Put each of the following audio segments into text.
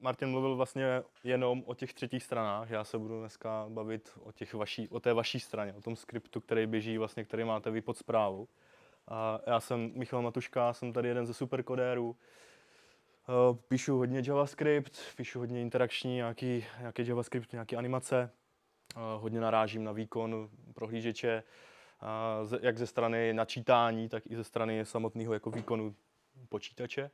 Martin mluvil vlastně jenom o těch třetích stranách. Já se budu dneska bavit o, těch vaší, o té vaší straně, o tom skriptu, který běží, vlastně, který máte vy pod zprávou. A já jsem Michal Matuška, jsem tady jeden ze superkodérů. Eh, píšu hodně JavaScript, píšu hodně interakční, nějaký, nějaký JavaScript, nějaké animace. Eh, hodně narážím na výkon prohlížeče, eh, jak ze strany načítání, tak i ze strany samotného jako výkonu počítače.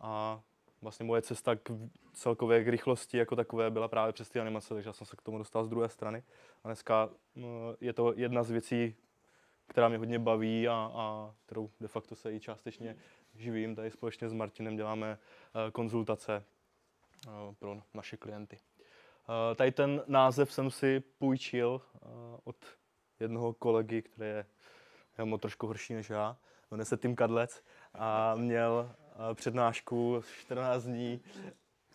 A vlastně moje cesta k celkové k rychlosti jako takové byla právě přes ty animace, takže já jsem se k tomu dostal z druhé strany. A dneska mm, je to jedna z věcí, která mě hodně baví a, a kterou de facto se i částečně živím. Tady společně s Martinem děláme eh, konzultace eh, pro naše klienty. Eh, tady ten název jsem si půjčil od jednoho kolegy, který je, je trošku horší než já. Jmenuje se Tim Kadlec a měl Eh, přednášku 14 dní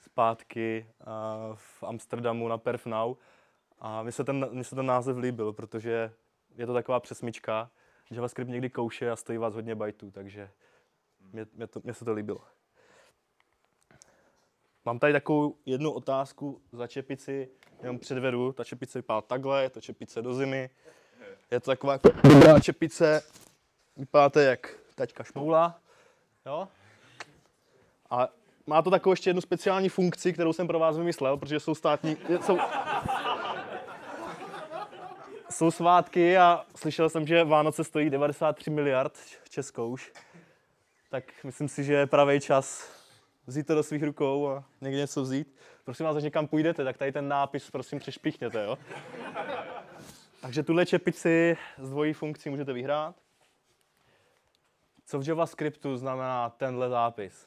zpátky eh, v Amsterdamu na Perfnau. A mně se, ten, mně se ten název líbil, protože je to taková přesmička. JavaScript někdy kouše a stojí vás hodně bajtů, takže mě, mě, to, mě se to líbilo. Mám tady takovou jednu otázku za čepici, jenom předvedu. Ta čepice vypadá takhle, je to čepice do zimy. Je to taková jako dobrá čepice, to jak taťka šmoula. Jo? A má to takovou ještě jednu speciální funkci, kterou jsem pro vás vymyslel, protože jsou státní... Jsou, jsou svátky a slyšel jsem, že Vánoce stojí 93 miliard českou už. Tak myslím si, že je pravý čas vzít to do svých rukou a někde něco vzít. Prosím vás, až někam půjdete, tak tady ten nápis prosím přešpichněte, jo? Takže tuhle čepici s dvojí funkcí můžete vyhrát. Co v JavaScriptu znamená tenhle zápis?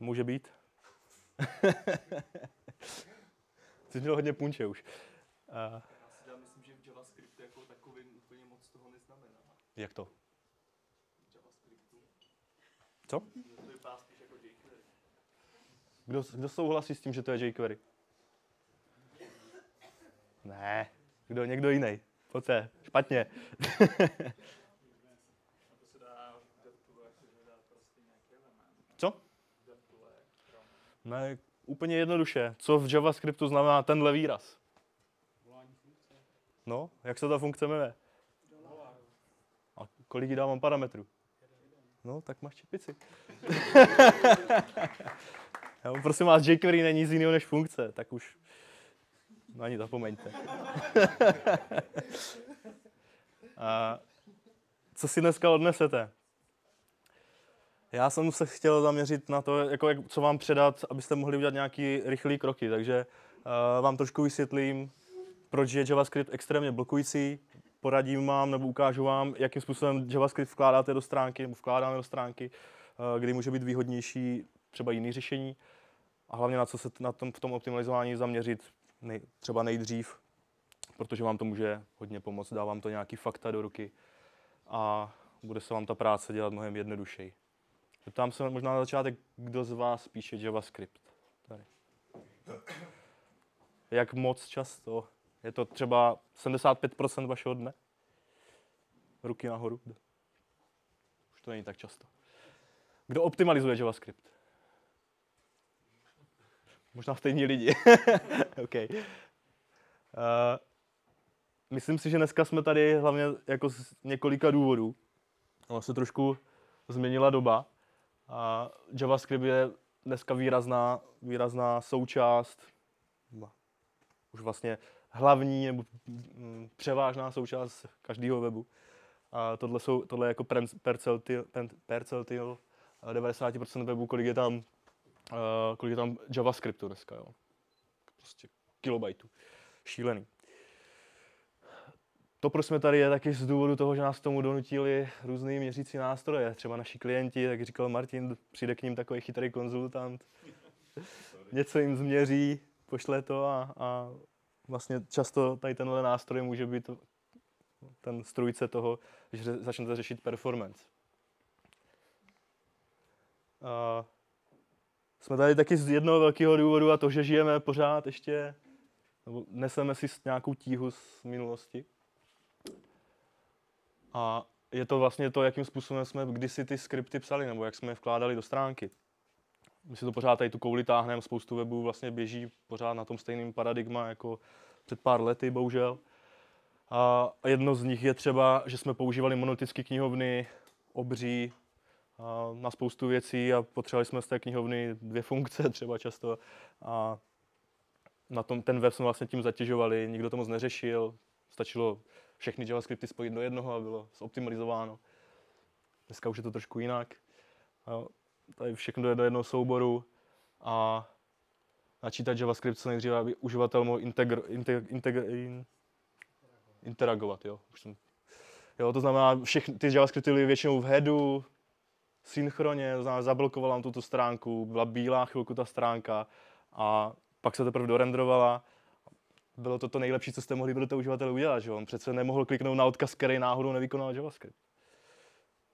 Může být. Ty Jsi měl hodně punče už. Uh, Já si dám, myslím, že v JavaScriptu jako takovým úplně moc toho neznamená. Jak to? V JavaScriptu. Co? No to vypadá spíš jako jQuery. Kdo, kdo souhlasí s tím, že to je jQuery? Ne, kdo, někdo jiný. Pojďte, špatně. Ne, úplně jednoduše. Co v JavaScriptu znamená tenhle výraz? No, jak se ta funkce jmenuje? A kolik jí dávám parametrů? No, tak máš čepici. no, prosím vás, jQuery není nic jiného než funkce, tak už na ní zapomeňte. A co si dneska odnesete? Já jsem se chtěl zaměřit na to, jako, jak, co vám předat, abyste mohli udělat nějaký rychlé kroky, takže uh, vám trošku vysvětlím, proč je JavaScript extrémně blokující, poradím vám nebo ukážu vám, jakým způsobem JavaScript vkládáte do stránky nebo vkládáme do stránky, uh, kdy může být výhodnější třeba jiný řešení a hlavně na co se na tom, v tom optimalizování zaměřit nej, třeba nejdřív, protože vám to může hodně pomoct, dávám to nějaký fakta do ruky a bude se vám ta práce dělat mnohem jednodušeji. Tam se možná na začátek, kdo z vás píše JavaScript. Tady. Jak moc často? Je to třeba 75% vašeho dne? Ruky nahoru. Už to není tak často. Kdo optimalizuje JavaScript? Možná stejní lidi. okay. uh, myslím si, že dneska jsme tady hlavně jako z několika důvodů. Ono se trošku změnila doba. A JavaScript je dneska výrazná, výrazná součást, už vlastně hlavní nebo mm, převážná součást každého webu. A tohle, jsou, tohle je jako percentil, 90% webu kolik je tam, eh, kolik je tam JavaScriptu dneska. Jo. Prostě kilobajtů. Šílený. To, proč jsme tady, je taky z důvodu toho, že nás k tomu donutili různý měřící nástroje. Třeba naši klienti, jak říkal Martin, přijde k ním takový chytrý konzultant, něco jim změří, pošle to a, a vlastně často tady tenhle nástroj může být ten strujce toho, že začnete řešit performance. A jsme tady taky z jednoho velkého důvodu a to, že žijeme pořád ještě, nebo neseme si nějakou tíhu z minulosti. A je to vlastně to, jakým způsobem jsme kdysi ty skripty psali, nebo jak jsme je vkládali do stránky. My si to pořád tady tu kouli táhneme, spoustu webů vlastně běží pořád na tom stejném paradigma jako před pár lety, bohužel. A jedno z nich je třeba, že jsme používali monolitické knihovny, obří, na spoustu věcí a potřebovali jsme z té knihovny dvě funkce třeba často. A na tom, ten web jsme vlastně tím zatěžovali, nikdo to moc neřešil, stačilo všechny JavaScripty spojit do jednoho a bylo zoptimalizováno. Dneska už je to trošku jinak. Tady všechno jde do jednoho souboru a načítat JavaScript co nejdříve, aby uživatel mohl integr, integr, integr, in, interagovat. Jo. Už jsem, jo, to znamená, všechny ty JavaScripty byly většinou v headu, synchronně, to znamená, zablokovala nám tuto stránku, byla bílá chvilku ta stránka a pak se teprve dorendrovala bylo to to nejlepší, co jste mohli pro to uživatel udělat, že on přece nemohl kliknout na odkaz, který náhodou nevykonal JavaScript.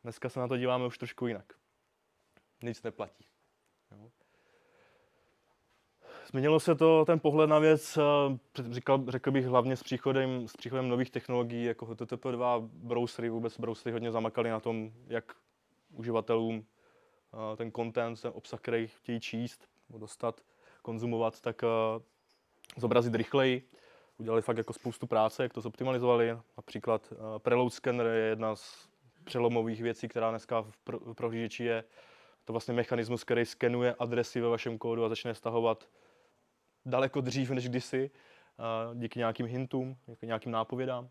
Dneska se na to díváme už trošku jinak. Nic neplatí. Jo. Změnilo se to ten pohled na věc, eh, říkal, řekl bych hlavně s příchodem, s příchodem nových technologií, jako HTTP2, browsery, vůbec browsery hodně zamakali na tom, jak uživatelům eh, ten content, ten obsah, který chtějí číst, dostat, konzumovat, tak eh, zobrazit rychleji, udělali fakt jako spoustu práce, jak to zoptimalizovali. Například uh, preload scanner je jedna z přelomových věcí, která dneska v v prohlížeči je. To vlastně mechanismus, který skenuje adresy ve vašem kódu a začne stahovat daleko dřív než kdysi, uh, díky nějakým hintům, díky nějakým nápovědám.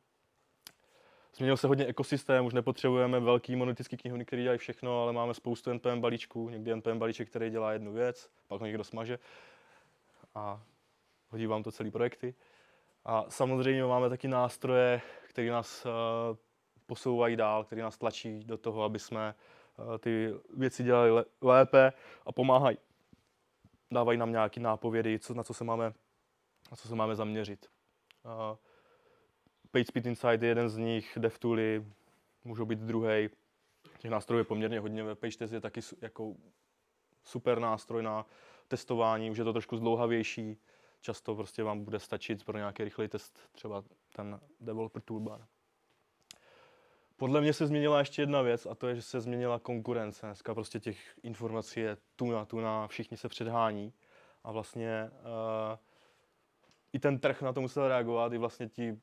Změnil se hodně ekosystém, už nepotřebujeme velký monolitický knihovny, který dělají všechno, ale máme spoustu NPM balíčků. Někdy NPM balíček, který dělá jednu věc, pak ho někdo smaže a hodí vám to celý projekty. A samozřejmě máme taky nástroje, které nás eh, posouvají dál, které nás tlačí do toho, aby jsme eh, ty věci dělali lépe a pomáhají. Dávají nám nějaké nápovědy, co, na, co se máme, na co se máme zaměřit. Uh, eh, PageSpeed Insight je jeden z nich, DevTooly můžou být druhý. Těch nástrojů je poměrně hodně. PageTest je taky jako super nástroj na testování, už je to trošku zdlouhavější často prostě vám bude stačit pro nějaký rychlý test třeba ten developer toolbar. Podle mě se změnila ještě jedna věc a to je, že se změnila konkurence. Dneska prostě těch informací je tuna, tuna, všichni se předhání a vlastně uh, i ten trh na to musel reagovat, i vlastně ti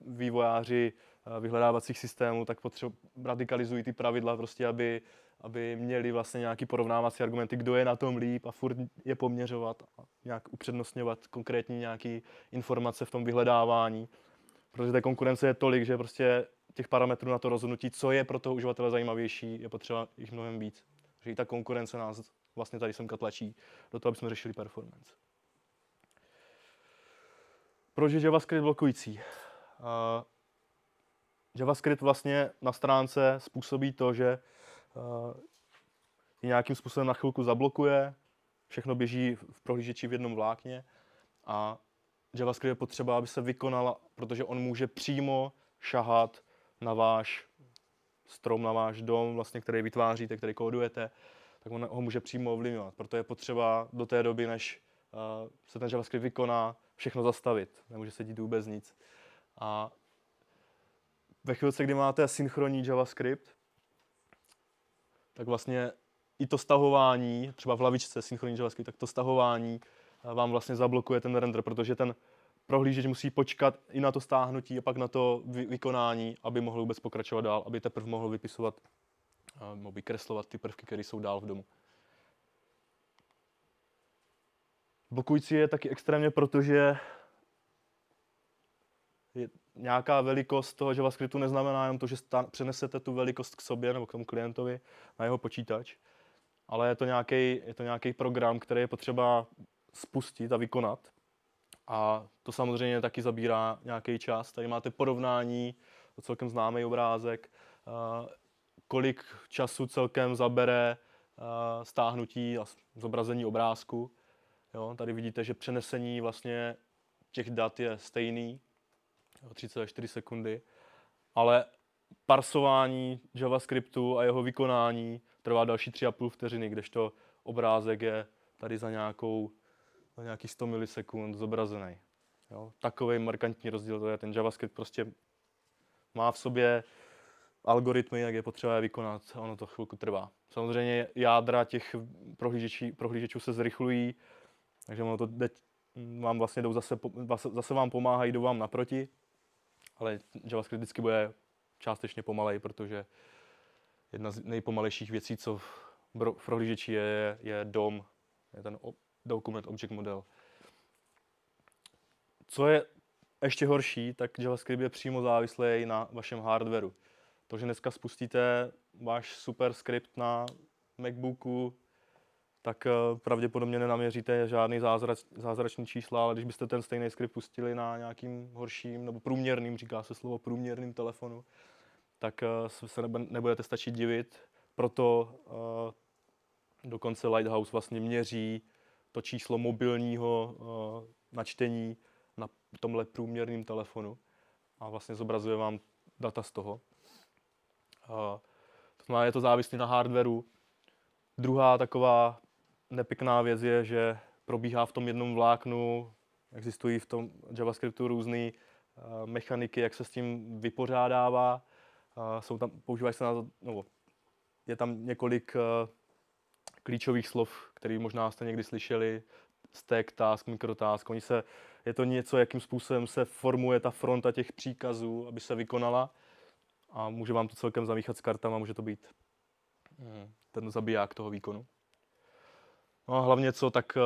vývojáři eh, vyhledávacích systémů tak potřebu, radikalizují ty pravidla, prostě aby aby měli vlastně nějaký porovnávací argumenty, kdo je na tom líp a furt je poměřovat a nějak upřednostňovat konkrétní nějaký informace v tom vyhledávání. Protože té konkurence je tolik, že prostě těch parametrů na to rozhodnutí, co je pro toho uživatele zajímavější, je potřeba jich mnohem víc. Že i ta konkurence nás vlastně tady semka tlačí do toho, aby jsme řešili performance. Proč je JavaScript blokující? Uh, JavaScript vlastně na stránce způsobí to, že ji eh, nějakým způsobem na chvilku zablokuje, všechno běží v prohlížeči v jednom vlákně a JavaScript je potřeba, aby se vykonala, protože on může přímo šahat na váš strom, na váš dom, vlastně, který vytváříte, který kódujete, tak on ho může přímo ovlivňovat. Proto je potřeba do té doby, než uh, se ten JavaScript vykoná, všechno zastavit. Nemůže se dít vůbec nic. A ve chvíli, kdy máte synchronní JavaScript, tak vlastně i to stahování, třeba v lavičce synchronizovačky, tak to stahování eh, vám vlastně zablokuje ten render, protože ten prohlížeč musí počkat i na to stáhnutí a pak na to vy- vykonání, aby mohl vůbec pokračovat dál, aby teprve mohl vypisovat, mohl eh, vykreslovat ty prvky, které jsou dál v domu. Blokující je taky extrémně, protože je, nějaká velikost toho JavaScriptu neznamená jenom to, že stan- přenesete tu velikost k sobě nebo k tomu klientovi na jeho počítač, ale je to nějaký, je to nějaký program, který je potřeba spustit a vykonat. A to samozřejmě taky zabírá nějaký čas. Tady máte porovnání, to celkem známý obrázek, eh, kolik času celkem zabere eh, stáhnutí a zobrazení obrázku. Jo, tady vidíte, že přenesení vlastně těch dat je stejný, 34 sekundy, ale parsování JavaScriptu a jeho vykonání trvá další 3,5 vteřiny, kdežto obrázek je tady za nějakou za nějakých 100 milisekund zobrazený. Jo? Takový markantní rozdíl to je. Ten JavaScript prostě má v sobě algoritmy, jak je potřeba je vykonat ono to chvilku trvá. Samozřejmě jádra těch prohlížečů se zrychlují, takže ono to teď mm, vám vlastně jdou zase, zase vám pomáhají, jdou vám naproti, ale JavaScript vždycky bude částečně pomalej, protože jedna z nejpomalejších věcí, co v prohlížeči je, je DOM, je ten ob- object model. Co je ještě horší, tak JavaScript je přímo závislý na vašem hardwareu. To, že dneska spustíte váš super skript na MacBooku, tak eh, pravděpodobně nenaměříte žádný zázrač, zázrační čísla, ale když byste ten stejný skript pustili na nějakým horším nebo průměrným, říká se slovo průměrným telefonu, tak eh, se nebudete stačit divit. Proto eh, dokonce Lighthouse vlastně měří to číslo mobilního načtení na tomhle průměrném telefonu a vlastně zobrazuje vám data z toho. to znamená, je to závislé na hardwareu. Druhá taková nepěkná věc je, že probíhá v tom jednom vláknu, existují v tom JavaScriptu různé eh, mechaniky, jak se s tím vypořádává. Eh, jsou tam, používají se na to, no, je tam několik eh, klíčových slov, které možná jste někdy slyšeli, stack, task, mikrotask. Oni se, je to něco, jakým způsobem se formuje ta fronta těch příkazů, aby se vykonala a může vám to celkem zamíchat s kartama, může to být hmm. ten zabiják toho výkonu. No a hlavně co, tak eh,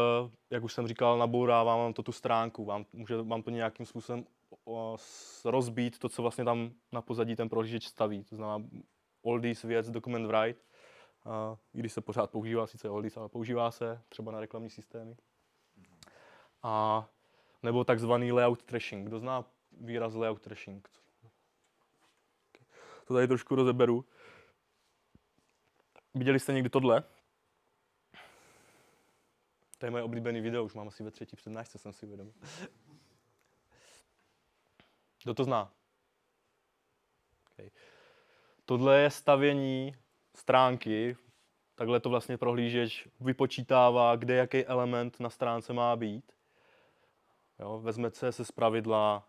jak už jsem říkal, nabourávám vám to tu stránku, vám, může, vám to nějakým způsobem rozbít to, co vlastně tam na pozadí ten prohlížeč staví. To znamená oldies věc, dokument write, a, i když se pořád používá, sice oldies, ale používá se třeba na reklamní systémy. A nebo takzvaný layout trashing. Kdo zná výraz layout trashing? To tady trošku rozeberu. Viděli jste někdy tohle? To je moje oblíbené video, už mám asi ve třetí přednášce, jsem si uvědomil. Kdo to zná? Okay. Tohle je stavění stránky, takhle to vlastně prohlížeč vypočítává, kde jaký element na stránce má být. Jo, vezme se, z pravidla,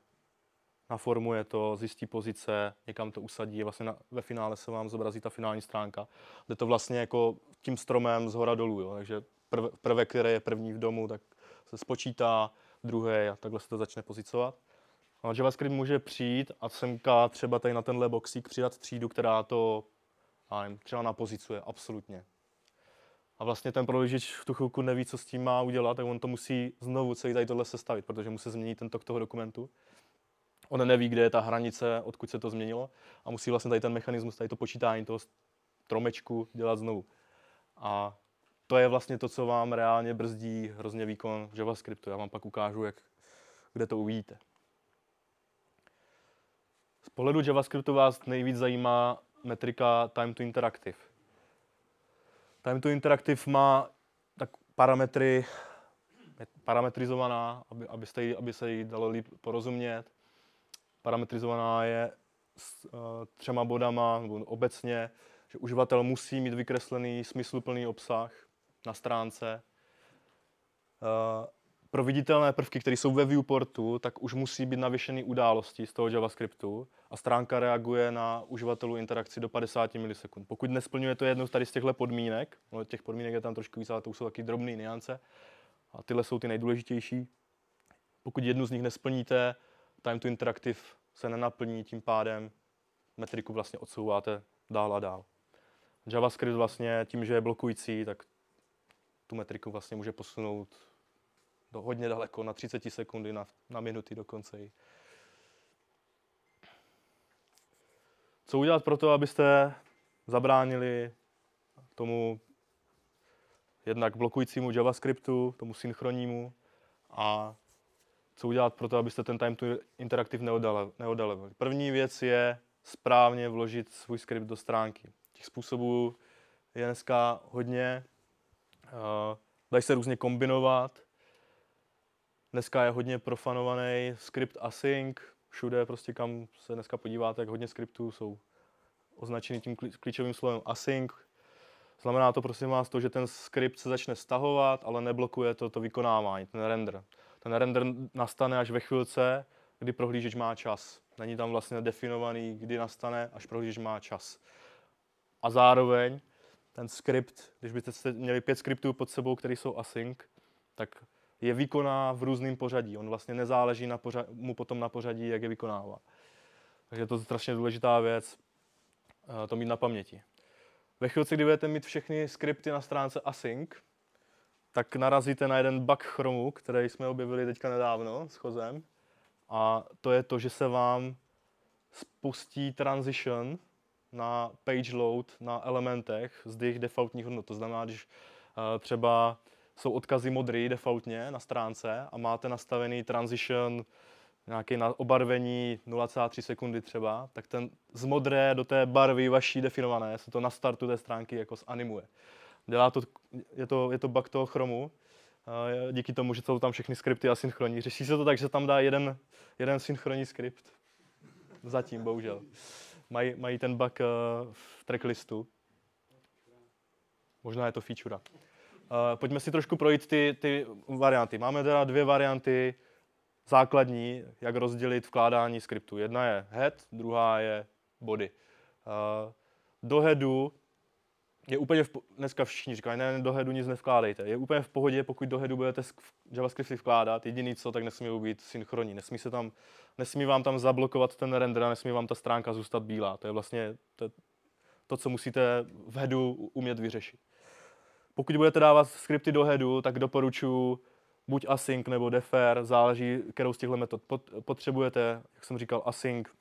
naformuje to, zjistí pozice, někam to usadí vlastně na, ve finále se vám zobrazí ta finální stránka. Jde to vlastně jako tím stromem z hora dolů, jo, takže prvek, který je první v domu, tak se spočítá, druhé a takhle se to začne pozicovat. A no, JavaScript může přijít a semka třeba tady na tenhle boxík přidat třídu, která to nevím, třeba napozicuje, absolutně. A vlastně ten prohlížeč v tu chvilku neví, co s tím má udělat, tak on to musí znovu celý tady tohle sestavit, protože musí změnit ten tok toho dokumentu. On neví, kde je ta hranice, odkud se to změnilo a musí vlastně tady ten mechanismus, tady to počítání toho stromečku dělat znovu. A to je vlastně to, co vám reálně brzdí hrozně výkon v JavaScriptu. Já vám pak ukážu, jak, kde to uvidíte. Z pohledu JavaScriptu vás nejvíc zajímá metrika time to interactive. Time to interactive má tak parametry parametrizovaná, aby, aby, jste, aby se jí dalo líp porozumět. Parametrizovaná je s uh, třema bodama, nebo obecně, že uživatel musí mít vykreslený smysluplný obsah, na stránce. Eh, Pro viditelné prvky, které jsou ve viewportu, tak už musí být navyšený události z toho JavaScriptu a stránka reaguje na uživatelů interakci do 50 milisekund. Pokud nesplňuje to jednu tady z těchto podmínek, no těch podmínek je tam trošku víc, ale to už jsou taky drobné niance, a tyhle jsou ty nejdůležitější. Pokud jednu z nich nesplníte, time to interactive se nenaplní, tím pádem metriku vlastně odsouváte dál a dál. JavaScript vlastně tím, že je blokující, tak tu metriku vlastně může posunout do hodně daleko, na 30 sekundy, na, na minuty dokonce. Co udělat pro to, abyste zabránili tomu jednak blokujícímu JavaScriptu, tomu synchronnímu a co udělat pro to, abyste ten time to interaktiv neodalevali. První věc je správně vložit svůj skript do stránky. Těch způsobů je dneska hodně. Eh, dají se různě kombinovat. Dneska je hodně profanovaný skript async, všude prostě kam se dneska podíváte, jak hodně skriptů jsou označeny tím klíčovým slovem async. Znamená to prosím vás to, že ten skript se začne stahovat, ale neblokuje to, to vykonávání, ten render. Ten render nastane až ve chvilce, kdy prohlížeč má čas. Není tam vlastně definovaný, kdy nastane, až prohlížeč má čas. A zároveň ten skript, když byste měli pět skriptů pod sebou, které jsou async, tak je vykoná v různém pořadí. On vlastně nezáleží na pořadí, mu potom na pořadí, jak je vykonává. Takže to je strašně důležitá věc, eh, to mít na paměti. Ve chvíli, kdy budete mít všechny skripty na stránce async, tak narazíte na jeden bug Chromu, který jsme objevili teďka nedávno s Chozem. A to je to, že se vám spustí transition na page load na elementech z jejich defaultních hodnot. To znamená, když eh, třeba jsou odkazy modrý defaultně na stránce a máte nastavený transition nějaké obarvení 0,3 sekundy třeba, tak ten z modré do té barvy vaší definované se to na startu té stránky jako zanimuje. Dělá to, je to, je to bug toho chromu, eh, díky tomu, že jsou tam všechny skripty asynchronní. Řeší se to tak, že tam dá jeden, jeden synchronní skript. Zatím, bohužel mají, mají ten bug eh, v tracklistu. Možná je to feature. Eh, pojďme si trošku projít ty, ty varianty. Máme teda dvě varianty základní, jak rozdělit vkládání skriptu. Jedna je head, druhá je body. Eh, do headu je úplně v po- dneska všichni říkají, ne, do headu nic nevkládejte. Je úplně v pohodě, pokud do headu budete JavaScripty vkládat. Jediný co, tak nesmí být synchronní. Nesmí, se tam, nesmí vám tam zablokovat ten render a nesmí vám ta stránka zůstat bílá. To je vlastně to, to co musíte v headu umět vyřešit. Pokud budete dávat skripty do headu, tak doporučuji buď async nebo defer, záleží, kterou z těchto metod potřebujete. Jak jsem říkal, async eh,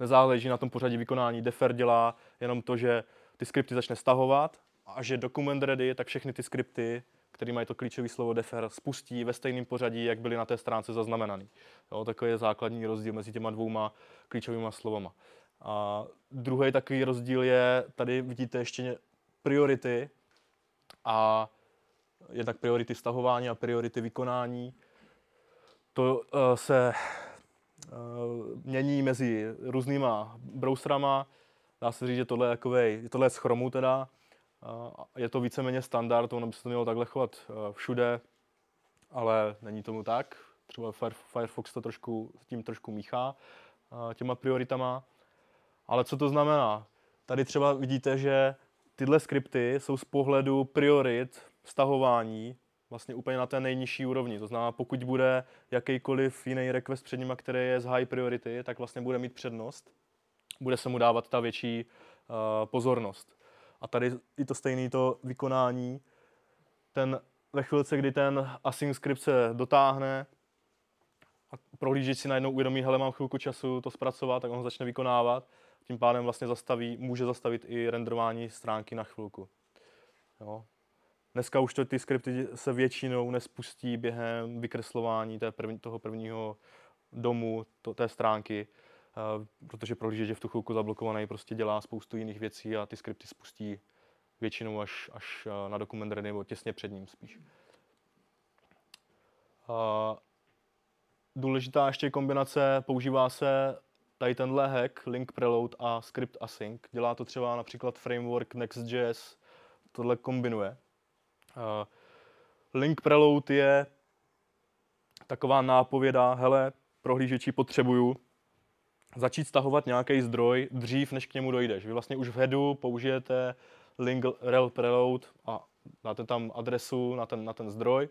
nezáleží na tom pořadí vykonání. Defer dělá jenom to, že ty skripty začne stahovat a až je dokument ready, tak všechny ty skripty, které mají to klíčové slovo defer, spustí ve stejném pořadí, jak byly na té stránce zaznamenané. Jo, takový je základní rozdíl mezi těma dvouma klíčovými slovama. A druhý takový rozdíl je, tady vidíte ještě priority a jednak priority stahování a priority vykonání. To uh, se uh, mění mezi různýma browserama. Dá se říct, že tohle je, jakovej, tohle je schromu teda. Je to víceméně standard, ono by se to mělo takhle chovat eh, všude, ale není tomu tak. Třeba Firefox to trošku, tím trošku míchá eh, těma prioritama. Ale co to znamená? Tady třeba vidíte, že tyhle skripty jsou z pohledu priorit stahování vlastně úplně na té nejnižší úrovni. To znamená, pokud bude jakýkoliv jiný request před nima, který je z high priority, tak vlastně bude mít přednost bude se mu dávat ta větší uh, pozornost. A tady i to stejné to vykonání, ten ve chvilce, kdy ten async script se dotáhne a prohlížeč si najednou uvědomí, hele, mám chvilku času to zpracovat, tak on ho začne vykonávat. Tím pádem vlastně zastaví, může zastavit i renderování stránky na chvilku. Jo. Dneska už to, ty skripty se většinou nespustí během vykreslování té první, toho prvního domu, to, té stránky, Eh, protože prohlížeč je v tu chvilku zablokovaný, prostě dělá spoustu jiných věcí a ty skripty spustí většinou až, až eh, na dokument ready nebo těsně před ním spíš. Eh, důležitá ještě kombinace, používá se tady tenhle hack, link preload a script async. Dělá to třeba například framework Next.js, tohle kombinuje. Link preload je taková nápověda, hele, prohlížeči potřebuju, začít stahovat nějaký zdroj dřív, než k němu dojdeš. Vy vlastně už v headu použijete link rel preload a dáte tam adresu na ten, na ten zdroj.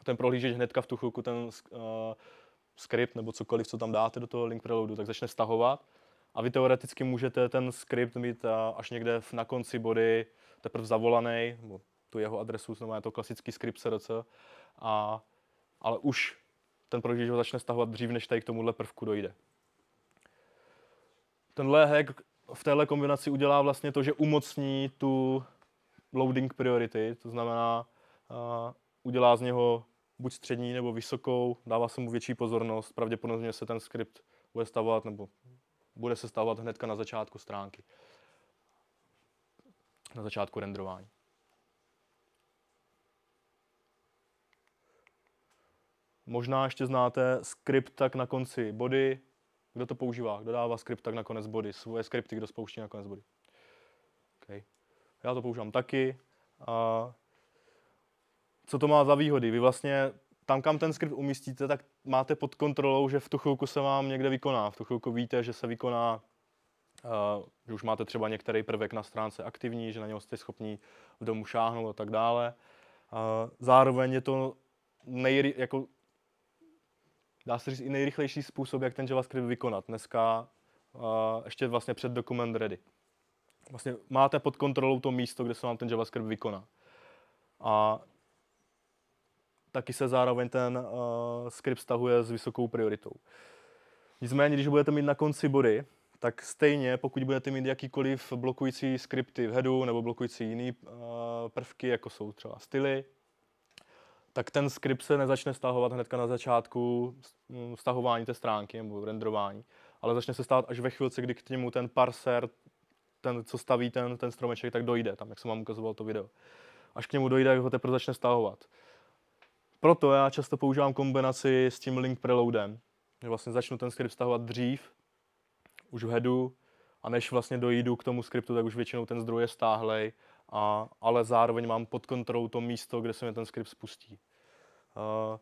A ten prohlížeč hnedka v tu chvilku ten uh, skript nebo cokoliv, co tam dáte do toho link preloadu, tak začne stahovat. A vy teoreticky můžete ten skript mít uh, až někde v, na konci body teprve zavolaný, nebo tu jeho adresu, znamená to klasický skript SRC, a, ale už ten prohlížeč ho začne stahovat dřív, než tady k tomuhle prvku dojde tenhle hack v téhle kombinaci udělá vlastně to, že umocní tu loading priority, to znamená, uh, udělá z něho buď střední nebo vysokou, dává se mu větší pozornost, pravděpodobně se ten skript bude stavovat nebo bude se stavovat hnedka na začátku stránky, na začátku renderování. Možná ještě znáte skript tak na konci body, kdo to používá? Kdo dává skript tak nakonec body? Svoje skripty, kdo spouští nakonec body? Okay. Já to používám taky. A co to má za výhody? Vy vlastně tam, kam ten skript umístíte, tak máte pod kontrolou, že v tu chvilku se vám někde vykoná. V tu chvilku víte, že se vykoná, uh, že už máte třeba některý prvek na stránce aktivní, že na něho jste schopni v domu šáhnout a tak dále. Uh, zároveň je to nejry, jako dá se říct, i nejrychlejší způsob, jak ten JavaScript vykonat. Dneska uh, ještě vlastně před document ready. Vlastně máte pod kontrolou to místo, kde se vám ten JavaScript vykoná. A taky se zároveň ten uh, skript stahuje s vysokou prioritou. Nicméně, když budete mít na konci body, tak stejně, pokud budete mít jakýkoliv blokující skripty v headu nebo blokující jiné uh, eh, prvky, jako jsou třeba styly, tak ten skript se nezačne stahovat hned na začátku mm, stahování té stránky nebo renderování, ale začne se stát až ve chvíli, kdy k němu ten parser, ten, co staví ten, ten stromeček, tak dojde, tam, jak jsem vám ukazoval to video. Až k němu dojde, jak ho teprve začne stahovat. Proto já často používám kombinaci s tím link preloadem, že vlastně začnu ten skript stahovat dřív, už v headu, a než vlastně dojdu k tomu skriptu, tak už většinou ten zdroj je stáhlej a, ale zároveň mám pod kontrolou to místo, kde se mi ten skript spustí. Uh,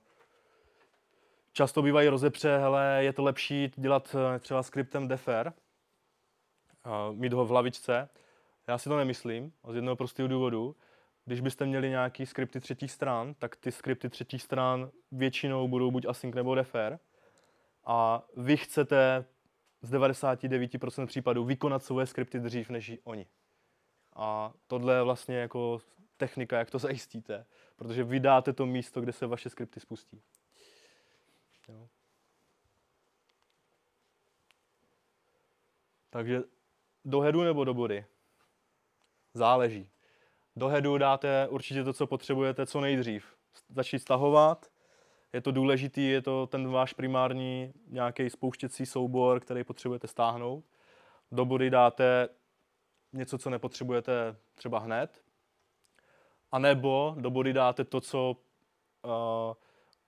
často bývají rozepře, hele, je to lepší dělat eh, třeba skriptem defer, uh, mít ho v hlavičce. Já si to nemyslím, z jednoho prostého důvodu. Když byste měli nějaký skripty třetích stran, tak ty skripty třetích stran většinou budou buď async nebo defer. A vy chcete z 99% případů vykonat svoje skripty dřív než oni. A tohle je vlastně jako technika, jak to zajistíte, protože vydáte to místo, kde se vaše skripty spustí. Jo. Takže do headu nebo do body? Záleží. Do headu dáte určitě to, co potřebujete co nejdřív. Začít stahovat, je to důležitý, je to ten váš primární nějaký spouštěcí soubor, který potřebujete stáhnout. Do body dáte něco, co nepotřebujete třeba hned, anebo do body dáte to, co, eh,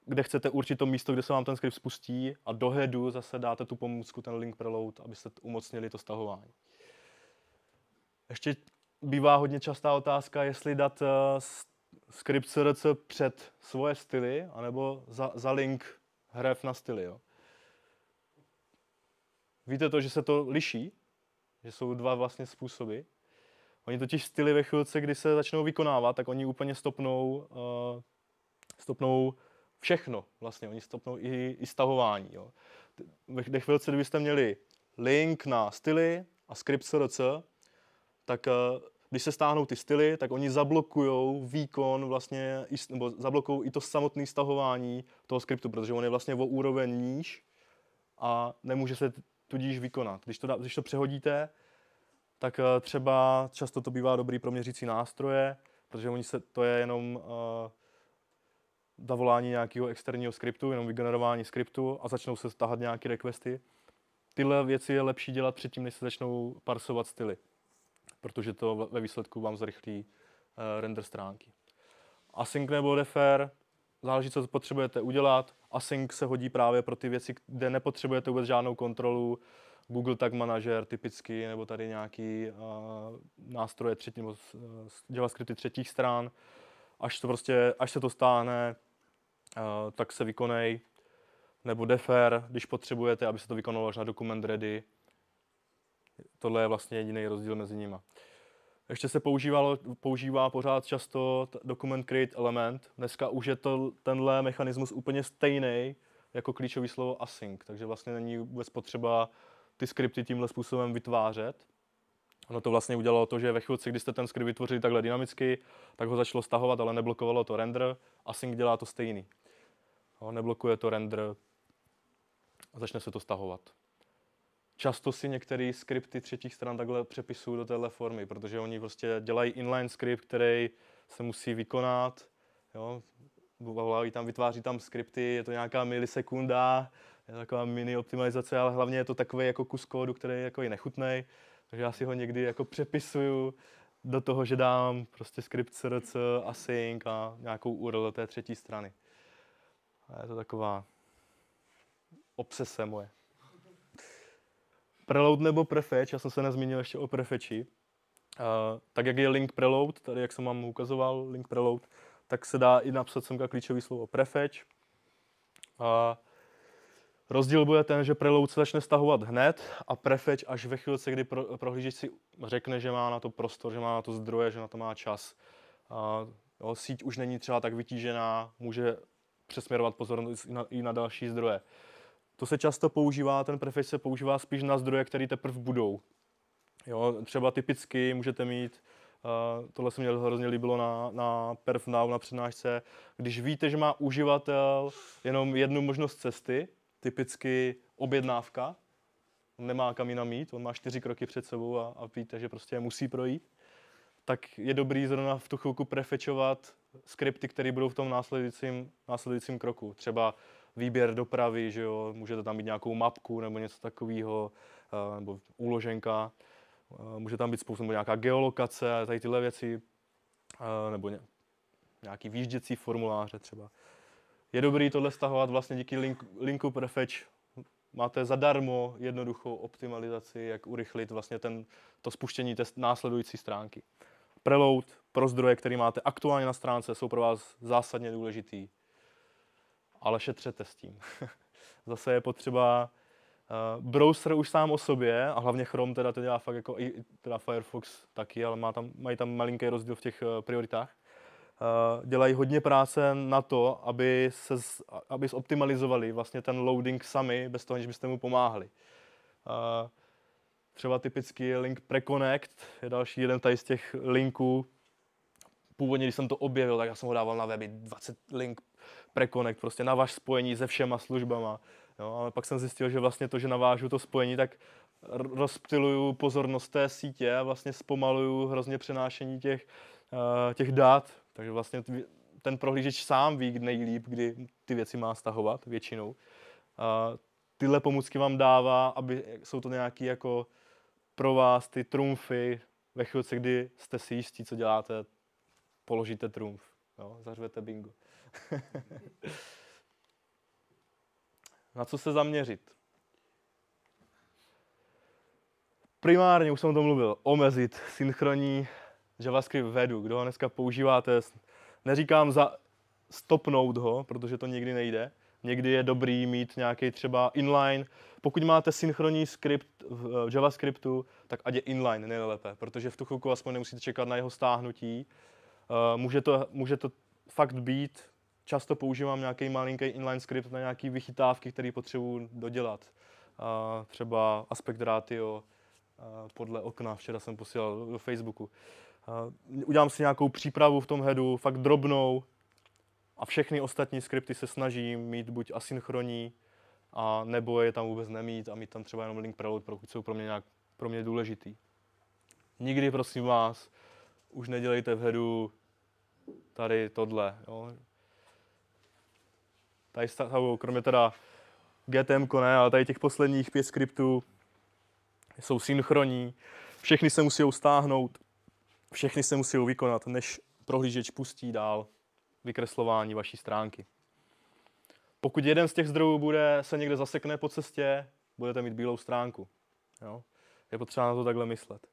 kde chcete určit to místo, kde se vám ten skript spustí a do headu zase dáte tu pomůcku, ten link preload, abyste umocnili to stahování. Ještě bývá hodně častá otázka, jestli dát eh, skript SRC před svoje styly, anebo za, za link hrev na styly. Jo. Víte to, že se to liší? Že jsou dva vlastně způsoby. Oni totiž styly ve chvilce, kdy se začnou vykonávat, tak oni úplně stopnou, uh, stopnou všechno. Vlastně oni stopnou i, i stahování. Jo. Ve chvilce, kdybyste měli link na styly a script SRC, tak uh, když se stáhnou ty styly, tak oni zablokují výkon vlastně, nebo zablokují i to samotné stahování toho skriptu, protože on je vlastně o úroveň níž a nemůže se tudíž vykonat. Když to, když to přehodíte, tak eh, třeba často to bývá dobrý pro měřící nástroje, protože oni se, to je jenom uh, zavolání nějakého externího skriptu, jenom vygenerování skriptu a začnou se stahat nějaké requesty. Tyhle věci je lepší dělat předtím, než se začnou parsovat styly, protože to ve výsledku vám zrychlí uh, render stránky. Async nebo defer, záleží, co potřebujete udělat. Async se hodí právě pro ty věci, kde nepotřebujete vůbec žádnou kontrolu. Google Tag Manager typicky, nebo tady nějaký uh, nástroje třetí, nebo uh, JavaScripty třetích stran. Až, to prostě, až se to stáhne, uh, tak se vykonej. Nebo defer, když potřebujete, aby se to vykonalo až na dokument ready. Tohle je vlastně jediný rozdíl mezi nimi. Ještě se používalo, používá pořád často document create element. Dneska už je to tenhle mechanismus úplně stejný jako klíčový slovo async, takže vlastně není vůbec potřeba ty skripty tímhle způsobem vytvářet. Ono to vlastně udělalo to, že ve chvíli, kdy jste ten skript vytvořili takhle dynamicky, tak ho začalo stahovat, ale neblokovalo to render. Async dělá to stejný. No, neblokuje to render a začne se to stahovat často si některé skripty třetích stran takhle přepisují do téhle formy, protože oni prostě dělají inline skript, který se musí vykonat, jo, tam, vytváří tam skripty, je to nějaká milisekunda, je to taková mini optimalizace, ale hlavně je to takový jako kus kódu, který je jako i nechutný, takže já si ho někdy jako přepisuju do toho, že dám prostě skript src, async a nějakou URL té třetí strany. A je to taková obsese moje. Preload nebo prefetch, já jsem se nezmínil ještě o prefetchi. Uh, tak jak je link preload, tady jak jsem vám ukazoval, link preload, tak se dá i napsat semka klíčový slovo prefetch. A rozdíl bude ten, že preload se začne stahovat hned a prefetch až ve chvíli, kdy pro, prohlížeč si řekne, že má na to prostor, že má na to zdroje, že na to má čas. A, jo, síť už není třeba tak vytížená, může přesměrovat pozornost i na, i na další zdroje. Uh, to se často používá, ten prefix se používá spíš na zdroje, které teprve budou. Jo, třeba typicky můžete mít, uh, tohle se mi hrozně líbilo na, na Perf Now, na přednášce, když víte, že má uživatel jenom jednu možnost cesty, typicky objednávka, on nemá kam jinam mít, on má čtyři kroky před sebou a, a víte, že prostě musí projít, tak je dobrý zrovna v tu chvilku prefečovat skripty, které budou v tom následujícím, následujícím kroku. Třeba výběr dopravy, že jo, můžete tam mít nějakou mapku nebo něco takového, eh, nebo úloženka, eh, může tam být spousta, nebo nějaká geolokace, tady tyhle věci, eh, nebo nějaký výžděcí formuláře třeba. Je dobré tohle stahovat vlastně díky link, linku Prefetch. Máte zadarmo jednoduchou optimalizaci, jak urychlit vlastně ten, to spuštění té následující stránky. Preload pro zdroje, které máte aktuálně na stránce, jsou pro vás zásadně důležitý ale šetřete s tím. Zase je potřeba uh, browser už sám o sobě a hlavně Chrome teda to dělá fakt jako i teda Firefox taky, ale má tam, mají tam malinký rozdíl v těch uh, prioritách. Uh, dělají hodně práce na to, aby se z, aby zoptimalizovali vlastně ten loading sami, bez toho, že byste mu pomáhali. Uh, třeba typický link Preconnect je další jeden tady z těch linků. Původně, když jsem to objevil, tak já jsem ho dával na weby 20 link preconnect, prostě naváž spojení se všema službama. Jo, ale pak jsem zjistil, že vlastně to, že navážu to spojení, tak rozptiluju pozornost té sítě a vlastně zpomaluju hrozně přenášení těch, uh, těch dat. Takže vlastně ten prohlížeč sám ví nejlíp, kdy ty věci má stahovat většinou. Uh, tyhle pomůcky vám dává, aby jsou to nějaký jako pro vás ty trumfy ve chvíli, kdy jste si jistí, co děláte, položíte trumf. Jo, no, zařvete bingo. Na co se zaměřit? Primárně, už jsem o tom mluvil, omezit synchronní JavaScript vedu. Kdo ho dneska používáte, neříkám za stopnout ho, protože to nikdy nejde. Někdy je dobrý mít nějaký třeba inline. Pokud máte synchronní skript v eh, JavaScriptu, tak ať je inline nejlépe, protože v tu chvilku aspoň nemusíte čekat na jeho stáhnutí Eh, může, to, může to fakt být, často používám nějaký malinký inline script na nějaké vychytávky, které potřebuji dodělat. Uh, třeba aspekt ratio uh, podle okna, včera jsem posílal do Facebooku. Uh, udělám si nějakou přípravu v tom headu, fakt drobnou, a všechny ostatní skripty se snažím mít buď asynchronní, a nebo je tam vůbec nemít a mít tam třeba jenom link preload, pokud jsou pro mě nějak pro mě důležitý. Nikdy, prosím vás, už nedělejte v headu tady tohle. Jo. Tady stavu, kromě teda GTM, ne, ale tady těch posledních pět skriptů jsou synchronní, všechny se musí stáhnout, všechny se musí vykonat, než prohlížeč pustí dál vykreslování vaší stránky. Pokud jeden z těch zdrojů bude, se někde zasekne po cestě, budete mít bílou stránku. Jo? Je potřeba na to takhle myslet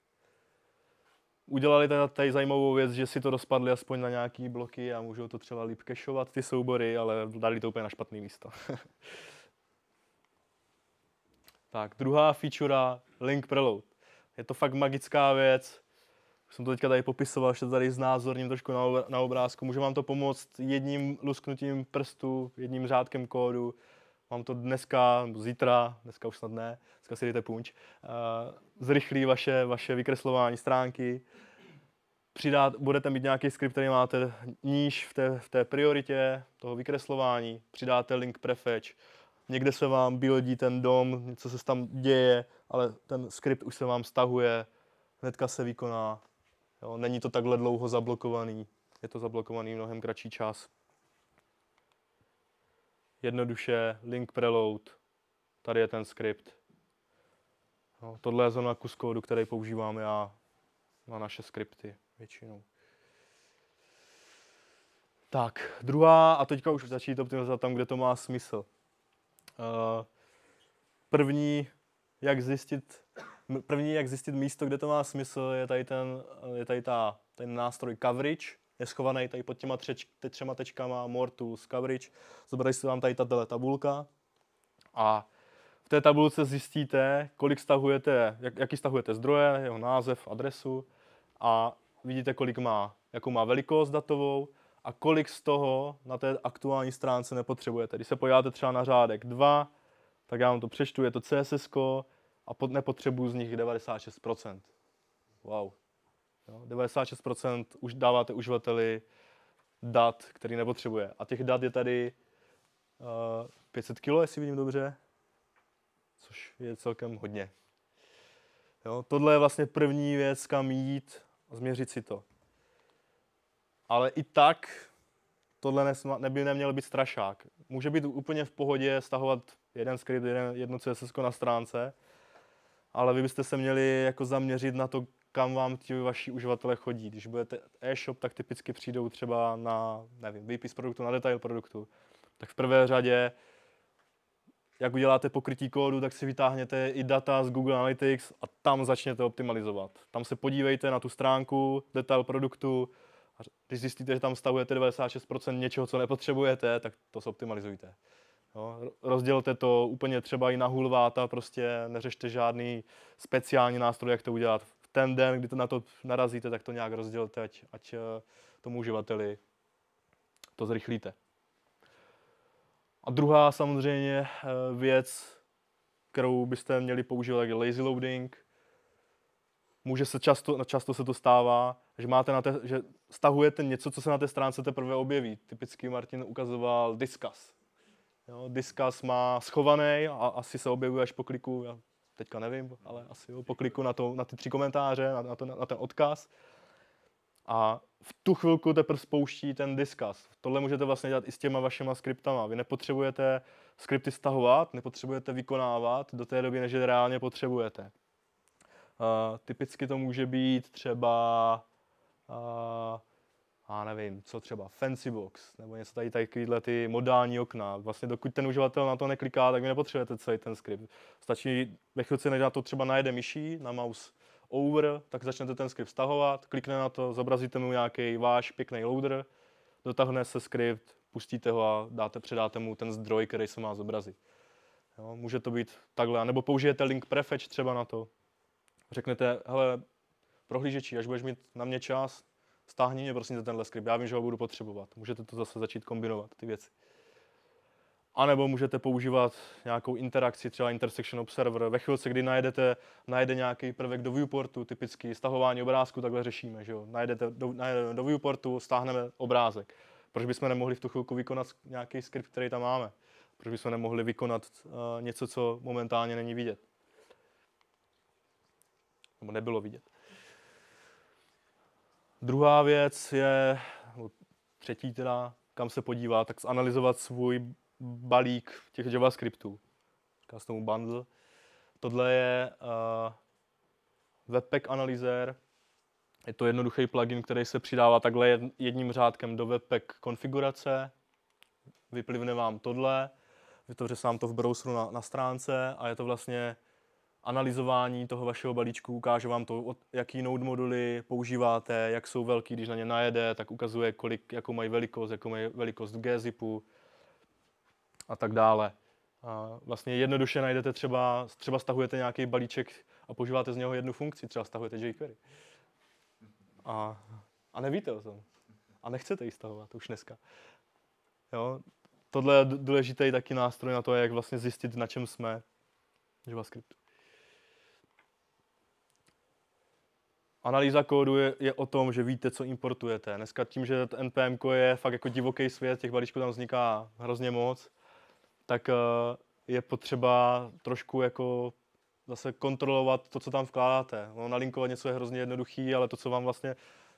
udělali teda tady zajímavou věc, že si to rozpadli aspoň na nějaký bloky a můžou to třeba líp kešovat ty soubory, ale dali to úplně na špatný místo. tak, druhá feature, link preload. Je to fakt magická věc. Už jsem to teďka tady popisoval, že to tady znázorním trošku na, na obrázku. Může vám to pomoct jedním lusknutím prstu, jedním řádkem kódu. Mám to dneska, zítra, dneska už snad ne, dneska si jdete punč. Uh, zrychlí vaše, vaše vykreslování stránky. Přidát, budete mít nějaký skript, který máte níž v té, v té prioritě toho vykreslování, přidáte link prefetch, někde se vám buildí ten dom, něco se tam děje, ale ten skript už se vám stahuje, hnedka se vykoná. Jo, není to takhle dlouho zablokovaný, je to zablokovaný mnohem kratší čas. Jednoduše link preload, tady je ten skript. Jo, no, tohle je zrovna kus kódu, který používám já na naše skripty většinou. Tak, druhá, a teďka už začít optimalizovat tam, kde to má smysl. Uh, první, jak zjistit, první, jak zjistit místo, kde to má smysl, je tady ten, je tady ta, ten nástroj coverage, je schovaný tady pod těma třeč, třema tečkama, more tools, coverage, Zobrali se vám tady tato tabulka a té tabulce zjistíte, kolik stahujete, jak, jaký stahujete zdroje, jeho název, adresu a vidíte, kolik má, jakou má velikost datovou a kolik z toho na té aktuální stránce nepotřebujete. Když se podíváte třeba na řádek 2, tak já vám to přečtu, je to CSS a pod, nepotřebuji z nich 96%. Wow. Jo, 96% už dáváte uživateli dat, který nepotřebuje. A těch dat je tady uh, 500 kg, jestli vidím dobře což je celkem hodně. Jo, tohle je vlastně první věc, kam jít a změřit si to. Ale i tak tohle neby neměl být strašák. Může být úplně v pohodě stahovat jeden skript jeden, jedno CSS na stránce, ale vy byste se měli jako zaměřit na to, kam vám ti vaši uživatelé chodí. Když budete e-shop, tak typicky přijdou třeba na, nevím, výpis produktu, na detail produktu. Tak v prvé řadě jak uděláte pokrytí kódu, tak si vytáhněte i data z Google Analytics a tam začněte optimalizovat. Tam se podívejte na tu stránku, detail produktu a když zjistíte, že tam stavujete 96% něčeho, co nepotřebujete, tak to zoptimalizujte. Jo, no, rozdělte to úplně třeba i na hulváta, prostě neřešte žádný speciální nástroj, jak to udělat. V ten den, kdy to na to narazíte, tak to nějak rozdělte, ať, ať eh, tomu uživateli to zrychlíte. A druhá samozřejmě eh, věc, kterou byste měli používat, je lazy loading. Může se často, často se to stává, že, máte na té, že stahujete něco, co se na té stránce teprve objeví. Typicky Martin ukazoval diskus, Jo, discuss má schovaný a asi se objevuje až po kliku, já teďka nevím, ale asi jo, po kliku na, to, na ty tři komentáře, na, na, to, na, na ten odkaz a v tu chvilku teprve spouští ten diskus. Tohle můžete vlastně dělat i s těma vašima skriptama. Vy nepotřebujete skripty stahovat, nepotřebujete vykonávat do té doby, než je reálně potřebujete. Uh, typicky to může být třeba, uh, já nevím, co třeba, Fancybox, nebo něco tady takovýhle ty modální okna. Vlastně dokud ten uživatel na to nekliká, tak vy nepotřebujete celý ten skript. Stačí ve chvíli, než to třeba najede myší, na mouse over, tak začnete ten skript stahovat, klikne na to, zobrazíte mu nějaký váš pěkný loader, dotáhne se skript, pustíte ho a dáte, předáte mu ten zdroj, který se má zobrazit. Jo, může to být takhle, nebo použijete link prefetch třeba na to. Řeknete, hele, prohlížeči, až budeš mít na mě čas, stáhni mě prosím za tenhle skript, já vím, že ho budu potřebovat. Můžete to zase začít kombinovat, ty věci anebo můžete používat nějakou interakci, třeba intersection observer. Ve chvíli, kdy najedete, najde nějaký prvek do viewportu, typicky stahování obrázku, takhle řešíme, že jo? Najdete do, najedete do viewportu, stáhneme obrázek. Proč bychom nemohli v tu chvilku vykonat nějaký skript, který tam máme? Proč bychom nemohli vykonat uh, něco, co momentálně není vidět? Nebo nebylo vidět. Druhá věc je, třetí teda, kam se podívat, tak zanalizovat svůj balík těch JavaScriptů. Custom bundle. Tohle je uh, Webpack Analyzer. Je to jednoduchý plugin, který se přidává takhle jedním řádkem do Webpack konfigurace. Vyplivne vám tohle, vytvoří se vám to v browseru na, na stránce a je to vlastně analyzování toho vašeho balíčku, ukáže vám to, jaký node moduly používáte, jak jsou velký, když na ně najede, tak ukazuje, kolik, jakou mají velikost, jakou mají velikost v gzipu, a tak dále. A vlastně jednoduše najdete třeba, třeba stahujete nějaký balíček a používáte z něho jednu funkci, třeba stahujete jQuery. A, a nevíte o tom. A nechcete ji stahovat už dneska. Jo? Tohle je důležitý taky nástroj na to, jak vlastně zjistit, na čem jsme JavaScript. Analýza kódu je, je o tom, že víte, co importujete. Dneska tím, že NPM je fakt jako divoký svět, těch balíčků tam vzniká hrozně moc, tak eh, je potřeba trošku jako zase kontrolovat to, co tam vkládáte. No, nalinkovat něco je hrozně jednoduchý, ale to, co vám vlastně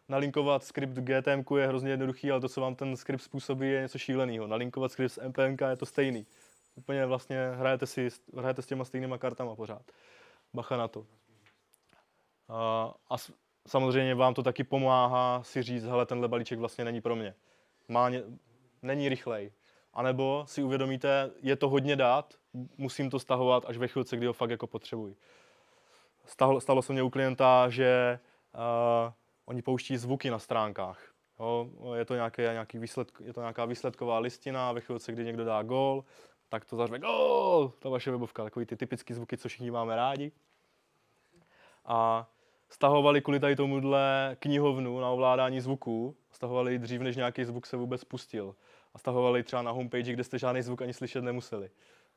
nalinkovat skript GTM je hrozně jednoduchý, ale to, co vám ten skript způsobí, je něco šíleného. Nalinkovat skript z MPM je to stejný. Úplně vlastně hrajete, si, hrajete s těma stejnýma kartama pořád. Bacha na to. A, a samozřejmě vám to taky pomáhá si říct, hele, tenhle balíček vlastně není pro mě. Má ně, není rychlej, anebo si uvědomíte, je to hodně dát, musím to stahovat až ve chvilce, kdy ho fakt jako potřebuji. Stalo, stalo se mě u klienta, že uh, oni pouští zvuky na stránkách. Jo, je, to nějaké, nějaký výsledk, je to nějaká výsledková listina, ve chvilce, kdy někdo dá gol, tak to zařve gol, ta vaše webovka, takový ty typické zvuky, co všichni máme rádi. A stahovali kvůli tady tomuhle knihovnu na ovládání zvuků, stahovali dřív, než nějaký zvuk se vůbec pustil a stahovali třeba na homepage, kde jste žádný zvuk ani slyšet nemuseli.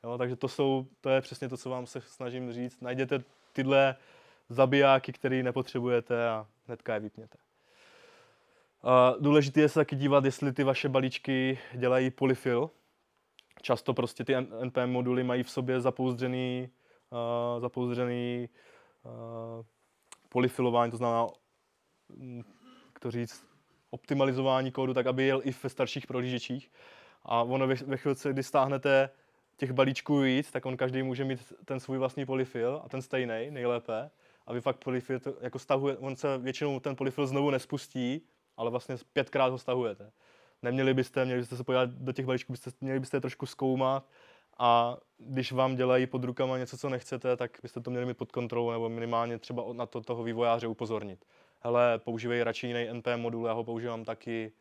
Jo, takže to, jsou, to je přesně to, co vám se snažím říct. Najděte tyhle zabijáky, které nepotřebujete a hnedka je vypněte. důležité je se taky dívat, jestli ty vaše balíčky dělají polyfill. Často prostě ty NPM moduly mají v sobě zapouzdřený, uh, zapouzdřený uh, polyfilování, to znamená, mm, kdo to říct, optimalizování kódu, tak aby jel i ve starších prohlížečích. A ono ve, ve kdy stáhnete těch balíčků víc, tak on každý může mít ten svůj vlastní polyfill a ten stejný nejlépe. A vy fakt polyfill to, jako stahuje, on se většinou ten polyfill znovu nespustí, ale vlastně pětkrát ho stahujete. Neměli byste, měli byste se podívat do těch balíčků, byste, měli byste je trošku zkoumat a když vám dělají pod rukama něco, co nechcete, tak byste to měli mít pod kontrolou nebo minimálně třeba na to toho vývojáře upozornit hele, používej radši jiný NP modul, já ho používám taky.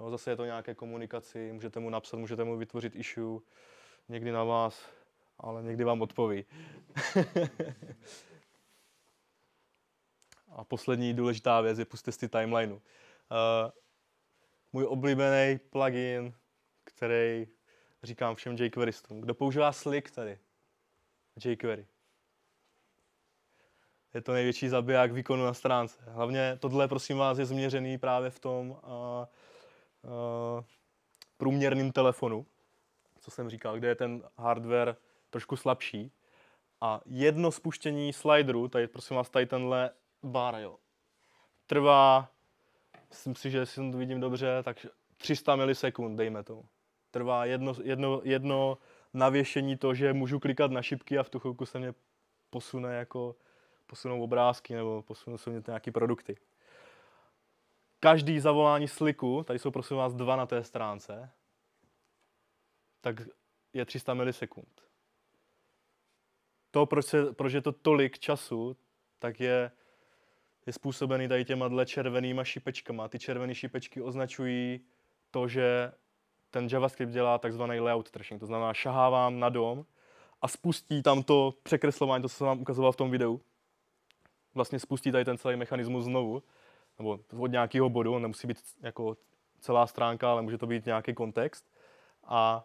No, zase je to nějaké komunikaci, můžete mu napsat, můžete mu vytvořit issue, někdy na vás, ale někdy vám odpoví. A poslední důležitá věc je pustit si timelineu. Uh, můj oblíbený plugin, který říkám všem jQueryistům. Kdo používá Slick tady? jQuery je to největší zabiják výkonu na stránce. Hlavně tohle, prosím vás, je změřený právě v tom uh, uh, průměrným telefonu, co jsem říkal, kde je ten hardware trošku slabší. A jedno spuštění slideru, tady prosím vás, tady tenhle bar, jo, trvá, myslím si, že si to vidím dobře, tak 300 milisekund, dejme tomu. Trvá jedno, jedno, jedno navěšení to, že můžu klikat na šipky a v tu chvilku se mě posune jako posunou obrázky nebo posunou se nějaké produkty. Každý zavolání sliku, tady jsou prosím vás dva na té stránce, tak je 300 milisekund. To, proč, se, proč je to tolik času, tak je, je způsobený tady těma dle červenýma šipečkama. Ty červené šipečky označují to, že ten JavaScript dělá takzvaný layout thrashing, to znamená šahávám na dom a spustí tam to překreslování, to, co jsem vám ukazoval v tom videu vlastně spustí tady ten celý mechanismus znovu, nebo od nějakého bodu, nemusí být jako celá stránka, ale může to být nějaký kontext. A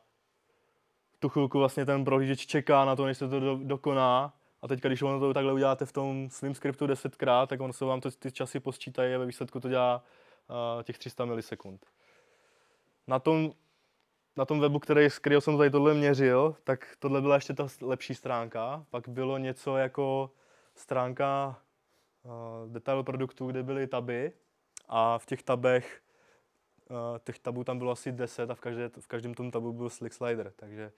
tu chvilku vlastně ten prohlížeč čeká na to, než se to do, dokoná. A teď, když ono to takhle uděláte v tom svém skriptu desetkrát, tak on se vám to, ty časy posčítají a ve výsledku to dělá uh, těch 300 milisekund. Na tom, na tom webu, který, skryl, jsem tady tohle měřil, tak tohle byla ještě ta lepší stránka. Pak bylo něco jako stránka Eh, detail produktů, kde byly taby a v těch tabech uh, těch tabů tam bylo asi 10 a v, každé, v každém tom tabu byl slick slider, takže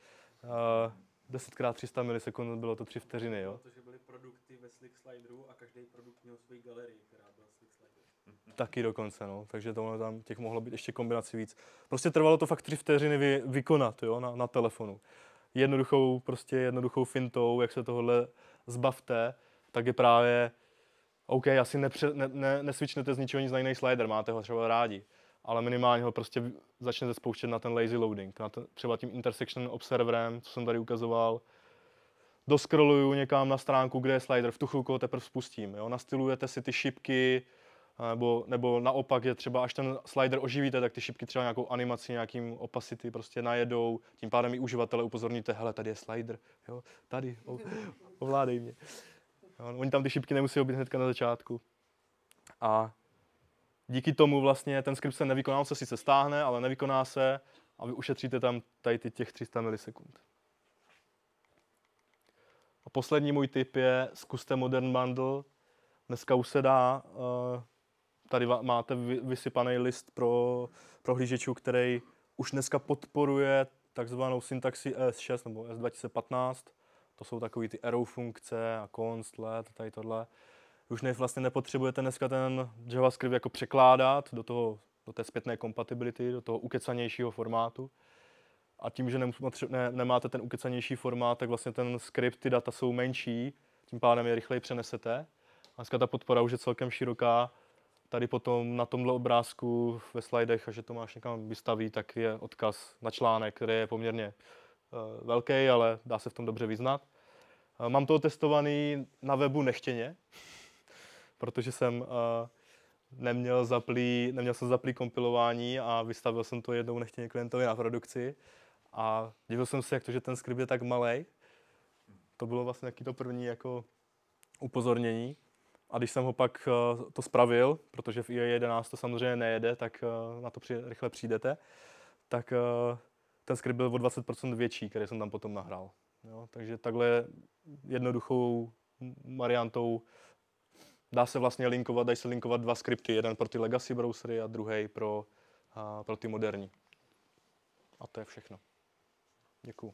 uh, 10 x 300 milisekund bylo to 3 vteřiny. Jo? Protože byly produkty ve slick slideru a každý produkt měl svoji galerii, která byla slick slider. Mhm. Taky dokonce, no. takže tohle tam těch mohlo být ještě kombinací víc. Prostě trvalo to fakt 3 vteřiny vy, vykonat jo, na, na, telefonu. Jednoduchou, prostě jednoduchou fintou, jak se tohle zbavte, tak je právě OK, asi nepře, ne, ne, nesvičnete z ničeho nic na jiný slider, máte ho třeba rádi, ale minimálně ho prostě začnete spouštět na ten lazy loading, na ten, třeba tím intersection observerem, co jsem tady ukazoval, doskroluju někam na stránku, kde je slider, v tu chvilku ho teprve spustím. Jo? Nastylujete si ty šipky, nebo, nebo naopak je třeba, až ten slider oživíte, tak ty šipky třeba nějakou animací, nějakým opacity prostě najedou, tím pádem i uživatele upozorníte, hele, tady je slider, jo, tady, ovládej mě. Jo, no, oni tam ty šipky nemusí být hnedka na začátku. A díky tomu vlastně ten skript se nevykoná, on se sice stáhne, ale nevykoná se a vy ušetříte tam tady těch 300 milisekund. A poslední můj tip je, zkuste Modern Bundle. Dneska už se dá, eh, tady máte vysypaný list pro prohlížečů, který už dneska podporuje takzvanou syntaxi S6 nebo S2015, to jsou takové ty arrow funkce a const, let, tady tohle. Už ne, vlastně nepotřebujete dneska ten JavaScript jako překládat do, toho, do té zpětné kompatibility, do toho ukecanějšího formátu. A tím, že ne, ne, nemáte ten ukecanější formát, tak vlastně ten skript, ty data jsou menší, tím pádem je rychleji přenesete. A dneska ta podpora už je celkem široká. Tady potom na tomhle obrázku ve slidech, a že to máš někam vystaví, tak je odkaz na článek, který je poměrně eh, velký, ale dá se v tom dobře vyznat. Eh, mám to testovaný na webu nechtěně, protože jsem eh, neměl, zaplý, neměl jsem zaplý kompilování a vystavil jsem to jednou nechtěně klientovi na produkci. A divil jsem se, jak to, že ten skript je tak malý. To bylo vlastně nějaký to první jako upozornění. A když jsem ho pak eh, to spravil, protože v IE 11 to samozřejmě nejede, tak na to při, rychle přijdete, tak ten skript byl o 20% větší, který jsem tam potom nahrál. Jo, takže takhle jednoduchou variantou dá se vlastně linkovat, dají se linkovat dva skripty, jeden pro ty legacy browsery a druhý pro, a, pro ty moderní. A to je všechno. Děkuji.